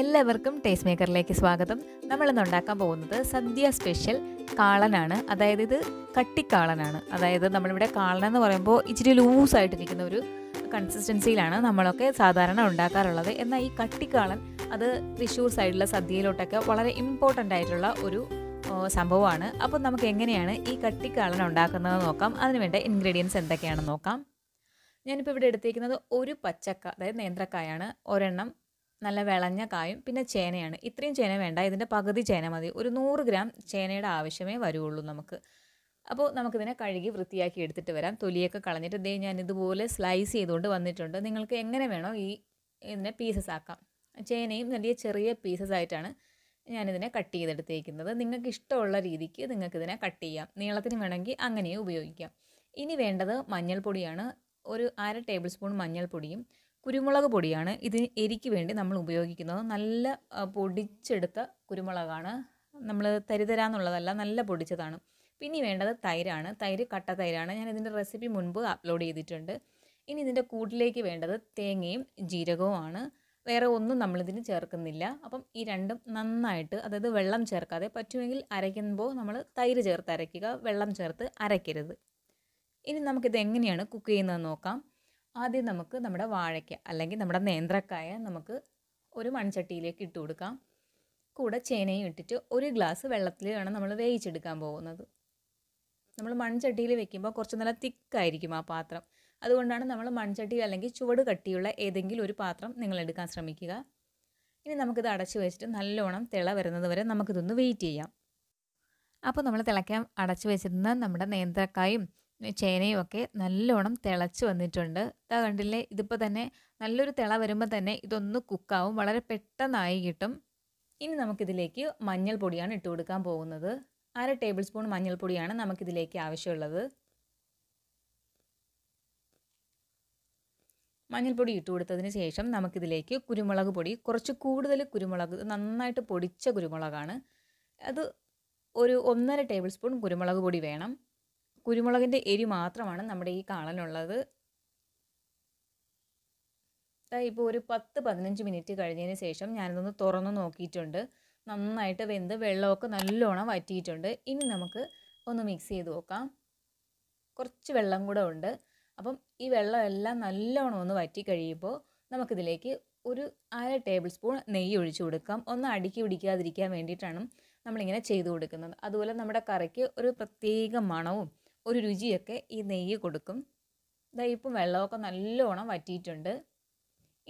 എല്ലാവർക്കും ടേസ്റ്റ് മേക്കറിലേക്ക് സ്വാഗതം നമ്മൾ ഇന്ന് ഉണ്ടാക്കാൻ പോകുന്നത് സദ്യ സ്പെഷ്യൽ കാളനാണ് അതായത് ഇത് കട്ടിക്കാളനാണ് അതായത് നമ്മളിവിടെ കാളന എന്ന് പറയുമ്പോൾ ഇച്ചിരി ലൂസായിട്ടിരിക്കുന്ന ഒരു കൺസിസ്റ്റൻസിയിലാണ് നമ്മളൊക്കെ സാധാരണ ഉണ്ടാക്കാറുള്ളത് എന്നാൽ ഈ കട്ടിക്കാളൻ അത് തൃശ്ശൂർ സൈഡിലെ സദ്യയിലോട്ടൊക്കെ വളരെ ഇമ്പോർട്ടൻ്റ് ആയിട്ടുള്ള ഒരു സംഭവമാണ് അപ്പോൾ നമുക്ക് എങ്ങനെയാണ് ഈ കട്ടിക്കാളൻ ഉണ്ടാക്കുന്നത് നോക്കാം അതിനുവേണ്ട ഇൻഗ്രീഡിയൻസ് എന്തൊക്കെയാണെന്ന് നോക്കാം ഞാനിപ്പോൾ ഇവിടെ എടുത്തിരിക്കുന്നത് ഒരു പച്ചക്ക അതായത് നേന്ത്രക്കായാണ് ഒരെണ്ണം നല്ല വിളഞ്ഞ കായും പിന്നെ ചേനയാണ് ഇത്രയും ചേന വേണ്ട ഇതിൻ്റെ പകുതി ചേന മതി ഒരു നൂറ് ഗ്രാം ചേനയുടെ ആവശ്യമേ വരുള്ളൂ നമുക്ക് അപ്പോൾ നമുക്കിതിനെ കഴുകി വൃത്തിയാക്കി എടുത്തിട്ട് വരാം തൊലിയൊക്കെ കളഞ്ഞിട്ട് ദേ ഞാൻ ഇതുപോലെ സ്ലൈസ് ചെയ്തുകൊണ്ട് വന്നിട്ടുണ്ട് നിങ്ങൾക്ക് എങ്ങനെ വേണോ ഈ ഇതിനെ പീസസ് ആക്കാം ചേനയും വലിയ ചെറിയ പീസസ് ആയിട്ടാണ് ഞാനിതിനെ കട്ട് ചെയ്തെടുത്തേക്കുന്നത് നിങ്ങൾക്ക് ഇഷ്ടമുള്ള രീതിക്ക് നിങ്ങൾക്കിതിനെ കട്ട് ചെയ്യാം നീളത്തിന് വേണമെങ്കിൽ അങ്ങനെയും ഉപയോഗിക്കാം ഇനി വേണ്ടത് മഞ്ഞൾപ്പൊടിയാണ് ഒരു അര ടേബിൾ സ്പൂൺ മഞ്ഞൾപ്പൊടിയും കുരുമുളക് പൊടിയാണ് ഇതിന് എരിക്ക് വേണ്ടി നമ്മൾ ഉപയോഗിക്കുന്നത് നല്ല പൊടിച്ചെടുത്ത കുരുമുളകാണ് നമ്മൾ തരിതരാന്നുള്ളതല്ല നല്ല പൊടിച്ചതാണ് പിന്നെ വേണ്ടത് തൈരാണ് തൈര് കട്ട തൈരാണ് ഞാൻ ഇതിൻ്റെ റെസിപ്പി മുൻപ് അപ്ലോഡ് ചെയ്തിട്ടുണ്ട് ഇനി ഇതിൻ്റെ കൂട്ടിലേക്ക് വേണ്ടത് തേങ്ങയും ജീരകവും ആണ് വേറെ ഒന്നും നമ്മളിതിന് ചേർക്കുന്നില്ല അപ്പം ഈ രണ്ടും നന്നായിട്ട് അതായത് വെള്ളം ചേർക്കാതെ പറ്റുമെങ്കിൽ അരയ്ക്കുമ്പോൾ നമ്മൾ തൈര് ചേർത്ത് അരയ്ക്കുക വെള്ളം ചേർത്ത് അരയ്ക്കരുത് ഇനി നമുക്കിത് എങ്ങനെയാണ് കുക്ക് ചെയ്യുന്നത് നോക്കാം ആദ്യം നമുക്ക് നമ്മുടെ വാഴയ്ക്ക അല്ലെങ്കിൽ നമ്മുടെ നേന്ത്രക്കായ നമുക്ക് ഒരു മൺചട്ടിയിലേക്ക് ഇട്ട് കൊടുക്കാം കൂടെ ചേനയും ഇട്ടിട്ട് ഒരു ഗ്ലാസ് വെള്ളത്തിൽ വേണം നമ്മൾ വേവിച്ചെടുക്കാൻ പോകുന്നത് നമ്മൾ മൺചട്ടിയിൽ വെക്കുമ്പോൾ കുറച്ച് നല്ല തിക്കായിരിക്കും ആ പാത്രം അതുകൊണ്ടാണ് നമ്മൾ മൺചട്ടി അല്ലെങ്കിൽ ചുവട് കട്ടിയുള്ള ഏതെങ്കിലും ഒരു പാത്രം നിങ്ങൾ എടുക്കാൻ ശ്രമിക്കുക ഇനി നമുക്കിത് അടച്ചു വെച്ചിട്ട് നല്ലോണം തിള വരുന്നത് വരെ നമുക്കിതൊന്ന് വെയിറ്റ് ചെയ്യാം അപ്പോൾ നമ്മൾ തിളയ്ക്കാൻ അടച്ചു വെച്ചിരുന്ന നമ്മുടെ നേന്ത്രക്കായും ചേനയും ഒക്കെ നല്ലോണം തിളച്ച് വന്നിട്ടുണ്ട് ഇതാ കണ്ടില്ലേ ഇതിപ്പോൾ തന്നെ നല്ലൊരു തിള വരുമ്പോൾ തന്നെ ഇതൊന്ന് കുക്കാവും വളരെ പെട്ടെന്നായി കിട്ടും ഇനി നമുക്കിതിലേക്ക് മഞ്ഞൾപ്പൊടിയാണ് ഇട്ട് കൊടുക്കാൻ പോകുന്നത് അര ടേബിൾ സ്പൂൺ മഞ്ഞൾപ്പൊടിയാണ് നമുക്കിതിലേക്ക് ആവശ്യമുള്ളത് മഞ്ഞൾപ്പൊടി ഇട്ട് കൊടുത്തതിന് ശേഷം നമുക്കിതിലേക്ക് കുരുമുളക് പൊടി കുറച്ച് കൂടുതൽ കുരുമുളക് നന്നായിട്ട് പൊടിച്ച കുരുമുളകാണ് അത് ഒരു ഒന്നര ടേബിൾ സ്പൂൺ കുരുമുളക് പൊടി വേണം കുരുമുളകിൻ്റെ എരി മാത്രമാണ് നമ്മുടെ ഈ കാണാനുള്ളത് ഇപ്പോൾ ഒരു പത്ത് പതിനഞ്ച് മിനിറ്റ് കഴിഞ്ഞതിന് ശേഷം ഞാനിതൊന്ന് തുറന്ന് നോക്കിയിട്ടുണ്ട് നന്നായിട്ട് വെന്ത് വെള്ളമൊക്കെ നല്ലോണം വറ്റിയിട്ടുണ്ട് ഇനി നമുക്ക് ഒന്ന് മിക്സ് ചെയ്ത് നോക്കാം കുറച്ച് വെള്ളം കൂടെ ഉണ്ട് അപ്പം ഈ വെള്ളം എല്ലാം നല്ലോണം ഒന്ന് വറ്റി കഴിയുമ്പോൾ നമുക്കിതിലേക്ക് ഒരു അര ടേബിൾ സ്പൂൺ നെയ്യ് ഒഴിച്ചു കൊടുക്കാം ഒന്ന് അടുക്കി പിടിക്കാതിരിക്കാൻ വേണ്ടിയിട്ടാണ് നമ്മളിങ്ങനെ ചെയ്തു കൊടുക്കുന്നത് അതുപോലെ നമ്മുടെ കറിക്ക് ഒരു പ്രത്യേക മണവും ഒരു രുചിയൊക്കെ ഈ നെയ്യ് കൊടുക്കും ഇതാ ഇപ്പം വെള്ളമൊക്കെ നല്ലോണം വറ്റിയിട്ടുണ്ട്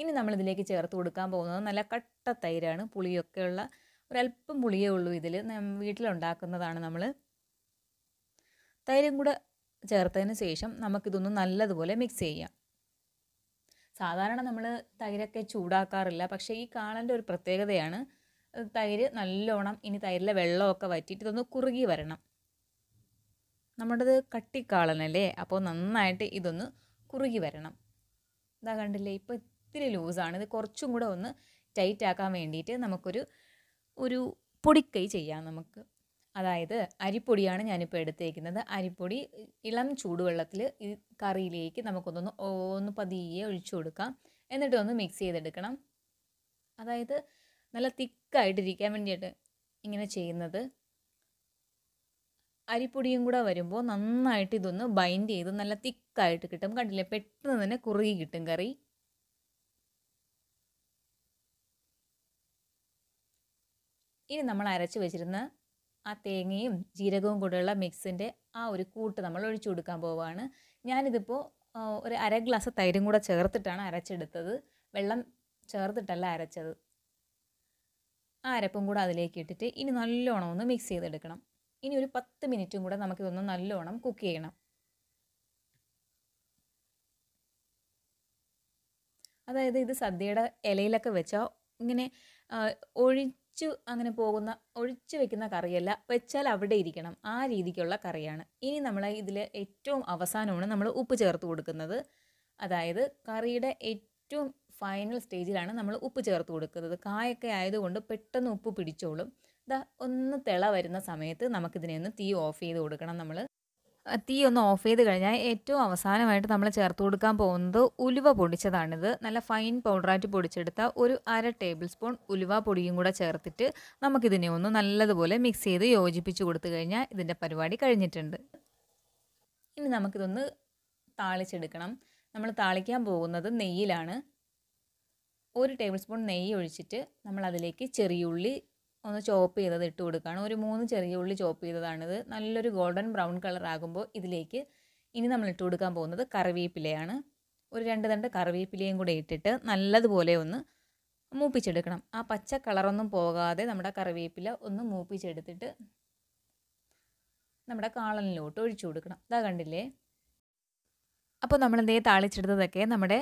ഇനി നമ്മളിതിലേക്ക് ചേർത്ത് കൊടുക്കാൻ പോകുന്നത് നല്ല കട്ട തൈരാണ് പുളിയൊക്കെയുള്ള ഒരല്പം പുളിയേ ഉള്ളൂ ഇതിൽ വീട്ടിലുണ്ടാക്കുന്നതാണ് നമ്മൾ തൈരും കൂടെ ചേർത്തതിന് ശേഷം നമുക്കിതൊന്ന് നല്ലതുപോലെ മിക്സ് ചെയ്യാം സാധാരണ നമ്മൾ തൈരൊക്കെ ചൂടാക്കാറില്ല പക്ഷേ ഈ കാളൻ്റെ ഒരു പ്രത്യേകതയാണ് തൈര് നല്ലോണം ഇനി തൈരിലെ വെള്ളമൊക്കെ വറ്റിയിട്ട് ഇതൊന്ന് കുറുകി വരണം നമ്മുടേത് കട്ടിക്കാളനല്ലേ അപ്പോൾ നന്നായിട്ട് ഇതൊന്ന് കുറുകി വരണം ഇതാ കണ്ടില്ലേ ഇപ്പോൾ ഇത്തിരി ലൂസാണ് ഇത് കുറച്ചും കൂടെ ഒന്ന് ടൈറ്റ് ആക്കാൻ വേണ്ടിയിട്ട് നമുക്കൊരു ഒരു പൊടിക്കൈ ചെയ്യാം നമുക്ക് അതായത് അരിപ്പൊടിയാണ് ഞാനിപ്പോൾ എടുത്തേക്കുന്നത് അരിപ്പൊടി ഇളം ചൂടുവെള്ളത്തിൽ ഈ കറിയിലേക്ക് നമുക്കൊന്ന് ഒന്ന് പതിയെ ഒഴിച്ചു കൊടുക്കാം എന്നിട്ട് ഒന്ന് മിക്സ് ചെയ്തെടുക്കണം അതായത് നല്ല തിക്കായിട്ടിരിക്കാൻ വേണ്ടിയിട്ട് ഇങ്ങനെ ചെയ്യുന്നത് അരിപ്പൊടിയും കൂടെ വരുമ്പോൾ നന്നായിട്ട് ഇതൊന്ന് ബൈൻഡ് ചെയ്ത് നല്ല തിക്കായിട്ട് കിട്ടും കണ്ടില്ലേ പെട്ടെന്ന് തന്നെ കുറുകി കിട്ടും കറി ഇനി നമ്മൾ അരച്ച് വെച്ചിരുന്ന ആ തേങ്ങയും ജീരകവും കൂടെയുള്ള മിക്സിൻ്റെ ആ ഒരു കൂട്ട് നമ്മൾ ഒഴിച്ചു കൊടുക്കാൻ പോവുകയാണ് ഞാനിതിപ്പോൾ ഒരു അര ഗ്ലാസ് തൈരും കൂടെ ചേർത്തിട്ടാണ് അരച്ചെടുത്തത് വെള്ളം ചേർത്തിട്ടല്ല അരച്ചത് ആ അരപ്പും കൂടെ അതിലേക്ക് ഇട്ടിട്ട് ഇനി നല്ലോണം ഒന്ന് മിക്സ് ചെയ്തെടുക്കണം ഇനി ഒരു പത്ത് മിനിറ്റും കൂടെ നമുക്കിതൊന്ന് നല്ലോണം കുക്ക് ചെയ്യണം അതായത് ഇത് സദ്യയുടെ ഇലയിലൊക്കെ വെച്ചാൽ ഇങ്ങനെ ഒഴിച്ചു അങ്ങനെ പോകുന്ന ഒഴിച്ചു വെക്കുന്ന കറിയല്ല വെച്ചാൽ അവിടെ ഇരിക്കണം ആ രീതിക്കുള്ള കറിയാണ് ഇനി നമ്മൾ ഇതിൽ ഏറ്റവും അവസാനമാണ് നമ്മൾ ഉപ്പ് ചേർത്ത് കൊടുക്കുന്നത് അതായത് കറിയുടെ ഏറ്റവും ഫൈനൽ സ്റ്റേജിലാണ് നമ്മൾ ഉപ്പ് ചേർത്ത് കൊടുക്കുന്നത് കായൊക്കെ ആയതുകൊണ്ട് പെട്ടെന്ന് ഉപ്പ് പിടിച്ചോളും ഇതാ ഒന്ന് തിള വരുന്ന സമയത്ത് നമുക്കിതിനെ ഒന്ന് തീ ഓഫ് ചെയ്ത് കൊടുക്കണം നമ്മൾ തീ ഒന്ന് ഓഫ് ചെയ്ത് കഴിഞ്ഞാൽ ഏറ്റവും അവസാനമായിട്ട് നമ്മൾ ചേർത്ത് കൊടുക്കാൻ പോകുന്നത് ഉലുവ പൊടിച്ചതാണിത് നല്ല ഫൈൻ പൗഡറായിട്ട് പൊടിച്ചെടുത്ത ഒരു അര ടേബിൾ സ്പൂൺ ഉലുവ പൊടിയും കൂടെ ചേർത്തിട്ട് നമുക്കിതിനെ ഒന്ന് നല്ലതുപോലെ മിക്സ് ചെയ്ത് യോജിപ്പിച്ച് കൊടുത്തു കഴിഞ്ഞാൽ ഇതിൻ്റെ പരിപാടി കഴിഞ്ഞിട്ടുണ്ട് ഇനി നമുക്കിതൊന്ന് താളിച്ചെടുക്കണം നമ്മൾ താളിക്കാൻ പോകുന്നത് നെയ്യിലാണ് ഒരു ടേബിൾ സ്പൂൺ നെയ്യ് ഒഴിച്ചിട്ട് നമ്മൾ അതിലേക്ക് ചെറിയുള്ളി ഒന്ന് ചോപ്പ് ചെയ്തത് ഇട്ട് കൊടുക്കുകയാണ് ഒരു മൂന്ന് ചെറിയ ഉള്ളി ചോപ്പ് ചെയ്തതാണിത് നല്ലൊരു ഗോൾഡൻ ബ്രൗൺ കളർ ആകുമ്പോൾ ഇതിലേക്ക് ഇനി നമ്മൾ ഇട്ട് കൊടുക്കാൻ പോകുന്നത് കറിവേപ്പിലയാണ് ഒരു രണ്ട് തണ്ട് കറിവേപ്പിലയും കൂടെ ഇട്ടിട്ട് നല്ലതുപോലെ ഒന്ന് മൂപ്പിച്ചെടുക്കണം ആ പച്ച കളറൊന്നും പോകാതെ നമ്മുടെ കറിവേപ്പില ഒന്ന് മൂപ്പിച്ചെടുത്തിട്ട് നമ്മുടെ കാളനിലോട്ട് ഒഴിച്ചു കൊടുക്കണം ഇതാ കണ്ടില്ലേ അപ്പോൾ നമ്മളെന്തേ താളിച്ചെടുത്തതൊക്കെ നമ്മുടെ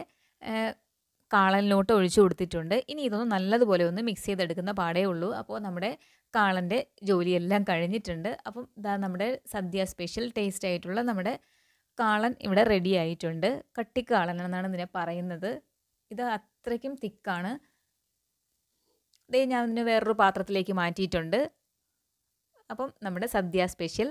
കാളനിലോട്ട് ഒഴിച്ചു കൊടുത്തിട്ടുണ്ട് ഇനി ഇതൊന്ന് നല്ലതുപോലെ ഒന്ന് മിക്സ് ചെയ്തെടുക്കുന്ന പാടേ ഉള്ളൂ അപ്പോൾ നമ്മുടെ കാളൻ്റെ ജോലിയെല്ലാം കഴിഞ്ഞിട്ടുണ്ട് അപ്പം ഇതാ നമ്മുടെ സദ്യ സ്പെഷ്യൽ ടേസ്റ്റ് ആയിട്ടുള്ള നമ്മുടെ കാളൻ ഇവിടെ റെഡി ആയിട്ടുണ്ട് കട്ടിക്കാളൻ എന്നാണ് ഇതിനെ പറയുന്നത് ഇത് അത്രയ്ക്കും തിക്കാണ് ഇതേ ഞാൻ ഇതിന് വേറൊരു പാത്രത്തിലേക്ക് മാറ്റിയിട്ടുണ്ട് അപ്പം നമ്മുടെ സദ്യ സ്പെഷ്യൽ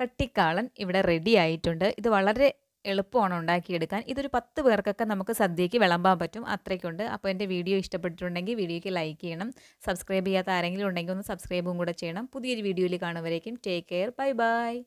കട്ടിക്കാളൻ ഇവിടെ റെഡി ആയിട്ടുണ്ട് ഇത് വളരെ എളുപ്പമാണ് ഉണ്ടാക്കിയെടുക്കാൻ ഇതൊരു പത്ത് പേർക്കൊക്കെ നമുക്ക് സദ്യയ്ക്ക് വിളമ്പാൻ പറ്റും അത്രയ്ക്കുണ്ട് അപ്പോൾ എൻ്റെ വീഡിയോ ഇഷ്ടപ്പെട്ടിട്ടുണ്ടെങ്കിൽ വീഡിയോയ്ക്ക് ലൈക്ക് ചെയ്യണം സബ്സ്ക്രൈബ് ചെയ്യാത്ത ആരെങ്കിലും ഉണ്ടെങ്കിൽ ഒന്ന് സബ്സ്ക്രൈബും കൂടെ ചെയ്യണം പുതിയൊരു വീഡിയോയിൽ കാണുമ്പോഴേക്കും ടേക്ക് കെയർ ബൈ ബൈ